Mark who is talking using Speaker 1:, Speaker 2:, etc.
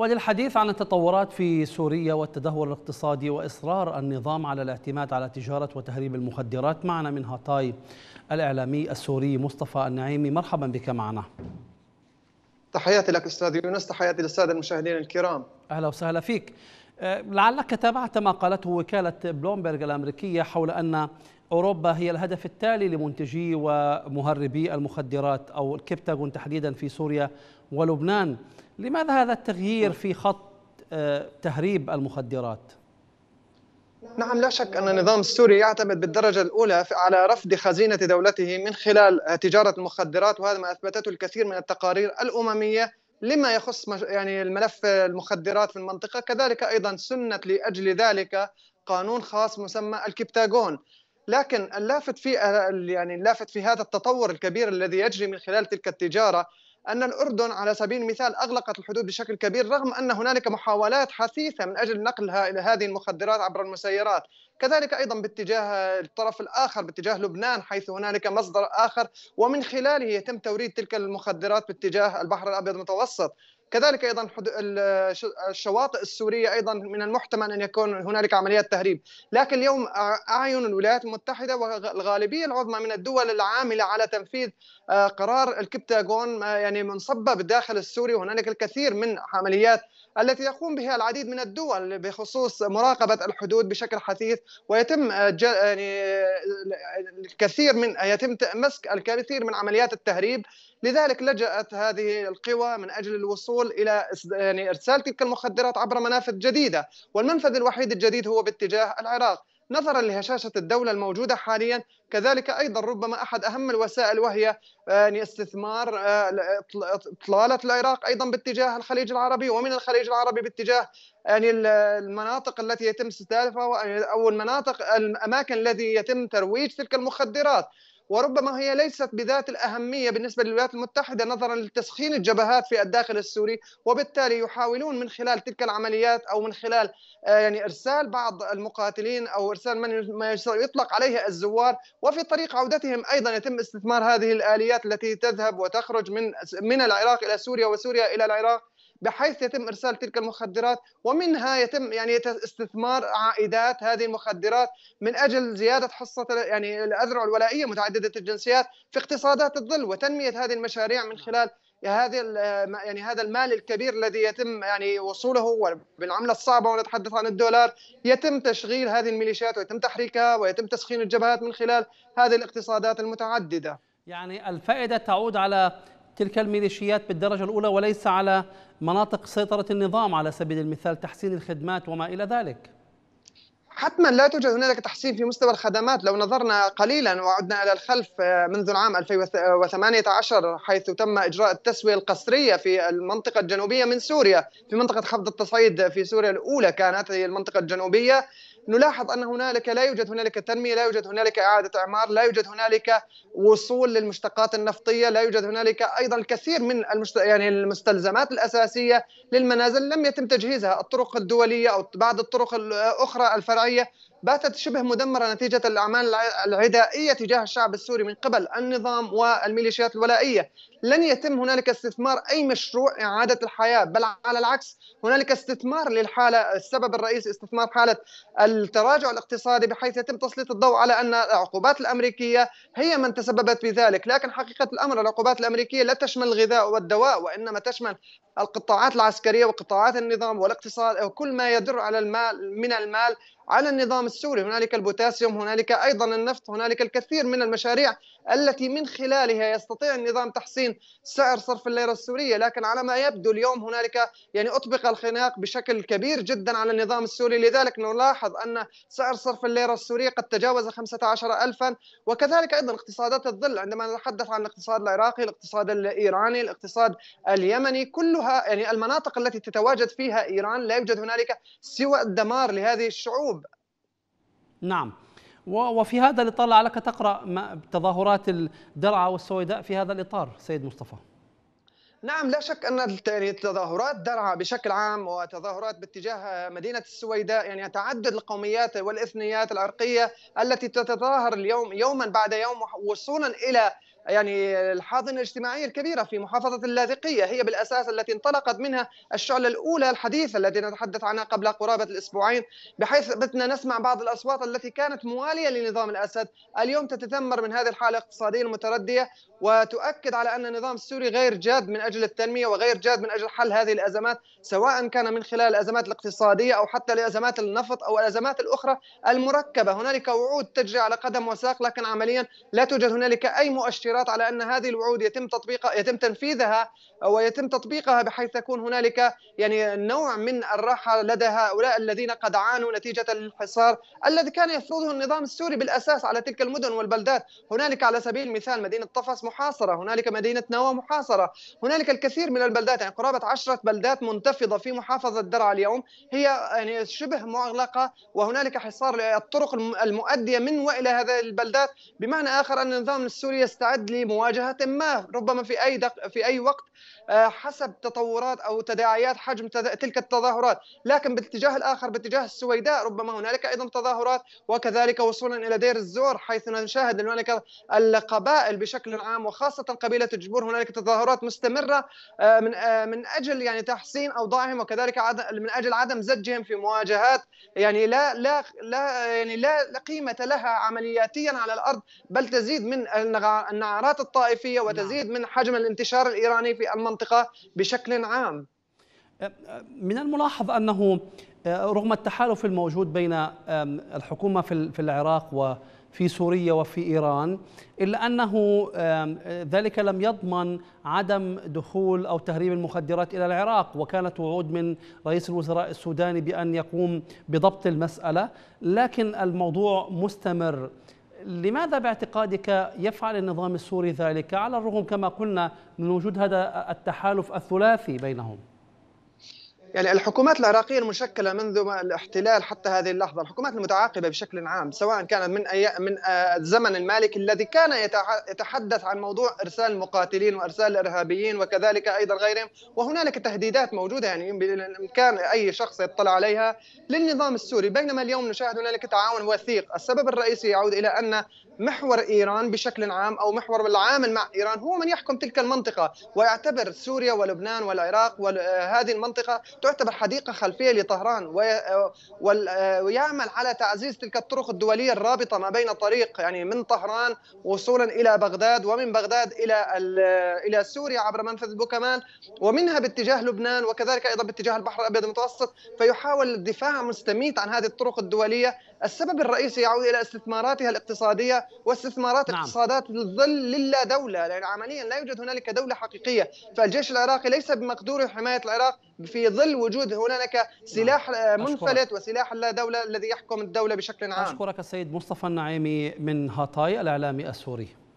Speaker 1: وللحديث عن التطورات في سوريا والتدهور الاقتصادي واصرار النظام على الاعتماد على تجاره وتهريب المخدرات معنا من هاتاي الاعلامي السوري مصطفى النعيمي مرحبا بك معنا.
Speaker 2: تحياتي لك استاذ يونس تحياتي للساده المشاهدين الكرام.
Speaker 1: اهلا وسهلا فيك. أه، لعلك تابعت ما قالته وكاله بلومبرغ الامريكيه حول ان أوروبا هي الهدف التالي لمنتجي ومهربي المخدرات أو الكبتاغون تحديدا في سوريا ولبنان لماذا هذا التغيير نعم. في خط آه، تهريب المخدرات؟
Speaker 2: نعم لا شك أن النظام السوري يعتمد بالدرجة الأولى على رفض خزينة دولته من خلال آه، تجارة المخدرات وهذا ما أثبتته الكثير من التقارير الأممية لما يخص يعني الملف المخدرات في المنطقة كذلك أيضا سنت لأجل ذلك قانون خاص مسمى الكبتاغون لكن اللافت في آه، يعني اللافت في هذا التطور الكبير الذي يجري من خلال تلك التجاره أن الأردن على سبيل المثال أغلقت الحدود بشكل كبير رغم أن هنالك محاولات حثيثة من أجل نقل هذه المخدرات عبر المسيرات كذلك أيضا باتجاه الطرف الآخر باتجاه لبنان حيث هنالك مصدر آخر ومن خلاله يتم توريد تلك المخدرات باتجاه البحر الأبيض المتوسط كذلك ايضا الشواطئ السوريه ايضا من المحتمل ان يكون هنالك عمليات تهريب، لكن اليوم اعين الولايات المتحده والغالبيه العظمى من الدول العامله على تنفيذ آه، قرار الكبتاغون آه، يعني منصبه بالداخل السوري وهنالك الكثير من عمليات التي يقوم بها العديد من الدول بخصوص مراقبه الحدود بشكل حثيث ويتم آه، يعني الكثير من يتم مسك الكثير من عمليات التهريب لذلك لجأت هذه القوى من أجل الوصول إلى يعني إرسال تلك المخدرات عبر منافذ جديدة والمنفذ الوحيد الجديد هو باتجاه العراق نظرا لهشاشة الدولة الموجودة حاليا كذلك أيضا ربما أحد أهم الوسائل وهي آه، يعني استثمار آه، إطلالة العراق أيضا باتجاه الخليج العربي ومن الخليج العربي باتجاه يعني المناطق التي يتم استهدافها أو المناطق الأماكن التي يتم ترويج تلك المخدرات وربما هي ليست بذات الأهمية بالنسبة للولايات المتحدة نظرا لتسخين الجبهات في الداخل السوري وبالتالي يحاولون من خلال تلك العمليات أو من خلال آه، يعني إرسال بعض المقاتلين أو إرسال من ما يطلق عليه الزوار وفي طريق عودتهم أيضا يتم استثمار هذه الآليات التي تذهب وتخرج من من العراق إلى سوريا وسوريا إلى العراق بحيث يتم ارسال تلك المخدرات ومنها يتم يعني استثمار عائدات هذه المخدرات من اجل زياده حصه يعني الاذرع الولائيه متعدده الجنسيات في اقتصادات الظل وتنميه هذه المشاريع من نعم. خلال هذه يعني هذا المال الكبير الذي يتم يعني وصوله بالعمله الصعبه ونتحدث عن الدولار يتم تشغيل هذه الميليشيات ويتم تحريكها ويتم تسخين الجبهات من خلال هذه الاقتصادات المتعدده.
Speaker 1: يعني الفائده تعود على تلك الميليشيات بالدرجة الأولى وليس على مناطق سيطرة النظام على سبيل المثال تحسين الخدمات وما إلى ذلك
Speaker 2: حتما لا توجد هنالك تحسين في مستوى الخدمات لو نظرنا قليلا وعدنا الى الخلف آه، منذ العام 2018 حيث تم اجراء التسويه القسريه في المنطقه الجنوبيه من سوريا في منطقه حفظ التصعيد في سوريا الاولى كانت هي المنطقه الجنوبيه نلاحظ ان هنالك لا يوجد هنالك تنميه، لا يوجد هنالك اعاده اعمار، لا يوجد هنالك وصول للمشتقات النفطيه، لا يوجد هنالك ايضا الكثير من المشت... يعني المستلزمات الاساسيه للمنازل لم يتم تجهيزها، الطرق الدوليه او بعض الطرق الاخرى الفرعيه باتت شبه مدمرة نتيجة الأعمال العدائية تجاه الشعب السوري من قبل النظام والميليشيات الولائية لن يتم هنالك استثمار أي مشروع إعادة الحياة بل على العكس هنالك استثمار للحالة السبب الرئيسي استثمار حالة التراجع الاقتصادي بحيث يتم تسليط الضوء على أن العقوبات الأمريكية هي من تسببت بذلك لكن حقيقة الأمر العقوبات الأمريكية لا تشمل الغذاء والدواء وإنما تشمل القطاعات العسكرية وقطاعات النظام والاقتصاد وكل ما يدر على المال من المال على النظام السوري هنالك البوتاسيوم هنالك أيضا النفط هنالك الكثير من المشاريع التي من خلالها يستطيع النظام تحسين سعر صرف الليرة السورية لكن على ما يبدو اليوم هنالك يعني أطبق الخناق بشكل كبير جدا على النظام السوري لذلك نلاحظ أن سعر صرف الليرة السورية قد تجاوز 15 ألفا وكذلك أيضا اقتصادات الظل عندما نتحدث عن الاقتصاد العراقي الاقتصاد الإيراني الاقتصاد اليمني كلها يعني المناطق التي تتواجد فيها إيران لا يوجد هنالك سوى الدمار لهذه الشعوب
Speaker 1: نعم وفي هذا الإطار لعلك تقرأ تظاهرات الدرعة والسويداء في هذا الإطار سيد مصطفى
Speaker 2: نعم لا شك ان تظاهرات درعا بشكل عام وتظاهرات باتجاه مدينه السويداء يعني تعدد القوميات والاثنيات العرقيه التي تتظاهر اليوم يوما بعد يوم وصولا الى يعني الحاضنة الاجتماعية الكبيرة في محافظة اللاذقية هي بالأساس التي انطلقت منها الشعلة الأولى الحديثة التي نتحدث عنها قبل قرابة الأسبوعين بحيث بتنا نسمع بعض الأصوات التي كانت موالية لنظام الأسد اليوم تتذمر من هذه الحالة الاقتصادية المتردية وتؤكد على أن النظام السوري غير جاد من أجل التنمية وغير جاد من أجل حل هذه الأزمات سواء كان من خلال الأزمات الاقتصادية أو حتى لأزمات النفط أو الأزمات الأخرى المركبة هنالك وعود تجري على قدم وساق لكن عمليا لا توجد هنالك أي مؤشر مؤشرات على ان هذه الوعود يتم تطبيقها يتم تنفيذها ويتم تطبيقها بحيث تكون هنالك يعني نوع من الراحه لدى هؤلاء الذين قد عانوا نتيجه الحصار الذي كان يفرضه النظام السوري بالاساس على تلك المدن والبلدات، هنالك على سبيل المثال مدينه طفس محاصره، هنالك مدينه نوى محاصره، هنالك الكثير من البلدات يعني قرابه عشرة بلدات منتفضه في محافظه درعا اليوم هي يعني شبه مغلقه وهنالك حصار للطرق المؤديه من والى هذه البلدات، بمعنى اخر ان النظام السوري يستعد لمواجهه ما ربما في اي دق في اي وقت آه، حسب تطورات او تداعيات حجم تلك التظاهرات لكن بالاتجاه الاخر باتجاه السويداء ربما هنالك ايضا تظاهرات وكذلك وصولا الى دير الزور حيث نشاهد هنالك القبائل بشكل عام وخاصه قبيله الجبور هنالك تظاهرات مستمره آه، من آه، من اجل يعني تحسين اوضاعهم وكذلك من اجل عدم زجهم في مواجهات يعني لا لا لا يعني لا قيمه لها عملياتيا على الارض بل تزيد من النعرات الطائفيه وتزيد نعم. من حجم الانتشار الايراني في المنطقه المنطقه بشكل عام
Speaker 1: من الملاحظ انه آه، رغم التحالف الموجود بين الحكومه في العراق وفي سوريا وفي ايران الا انه ذلك لم يضمن عدم دخول او تهريب المخدرات الى العراق وكانت وعود من رئيس الوزراء السوداني بان يقوم بضبط المساله لكن الموضوع مستمر لماذا باعتقادك يفعل النظام السوري ذلك على الرغم كما قلنا من وجود هذا التحالف الثلاثي بينهم
Speaker 2: يعني الحكومات العراقية المشكلة منذ الاحتلال حتى هذه اللحظة الحكومات المتعاقبة بشكل عام سواء كانت من أي من آه، الزمن المالكي الذي كان يتحدث عن موضوع إرسال المقاتلين وإرسال الإرهابيين وكذلك أيضا غيرهم وهنالك تهديدات موجودة يعني بإمكان أي شخص يطلع عليها للنظام السوري بينما اليوم نشاهد هنالك تعاون وثيق السبب الرئيسي يعود إلى أن محور إيران بشكل عام أو محور العامل مع إيران هو من يحكم تلك المنطقة ويعتبر سوريا ولبنان والعراق وهذه آه، المنطقة تعتبر حديقة خلفية لطهران ويعمل على تعزيز تلك الطرق الدولية الرابطة ما بين الطريق يعني من طهران وصولا إلى بغداد ومن بغداد إلى إلى سوريا عبر منفذ بوكمان ومنها باتجاه لبنان وكذلك أيضا باتجاه البحر الأبيض المتوسط فيحاول الدفاع مستميت عن هذه الطرق الدولية السبب الرئيسي يعود إلى استثماراتها الاقتصادية واستثمارات نعم. اقتصادات الظل للا دولة لأن عمليا لا يوجد هنالك دولة حقيقية فالجيش العراقي ليس بمقدوره حماية العراق في ظل وجود هنالك سلاح نعم. منفلت وسلاح اللا دولة الذي يحكم الدولة بشكل عام
Speaker 1: أشكرك السيد مصطفى النعيمي من هاتاي الإعلامي السوري